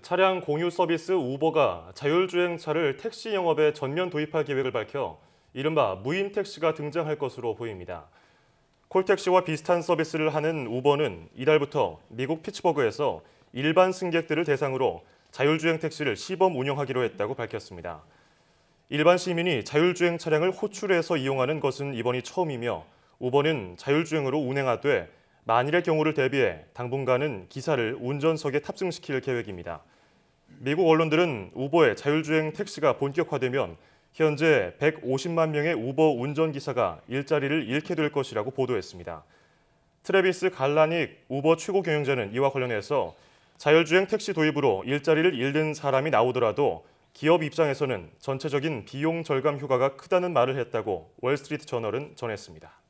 차량 공유 서비스 우버가 자율주행차를 택시 영업에 전면 도입할 계획을 밝혀 이른바 무인 택시가 등장할 것으로 보입니다. 콜택시와 비슷한 서비스를 하는 우버는 이달부터 미국 피츠버그에서 일반 승객들을 대상으로 자율주행 택시를 시범 운영하기로 했다고 밝혔습니다. 일반 시민이 자율주행 차량을 호출해서 이용하는 것은 이번이 처음이며 우버는 자율주행으로 운행하되 만일의 경우를 대비해 당분간은 기사를 운전석에 탑승시킬 계획입니다. 미국 언론들은 우버의 자율주행 택시가 본격화되면 현재 150만 명의 우버 운전기사가 일자리를 잃게 될 것이라고 보도했습니다. 트래비스 갈라닉 우버 최고 경영자는 이와 관련해서 자율주행 택시 도입으로 일자리를 잃는 사람이 나오더라도 기업 입장에서는 전체적인 비용 절감 효과가 크다는 말을 했다고 월스트리트 저널은 전했습니다.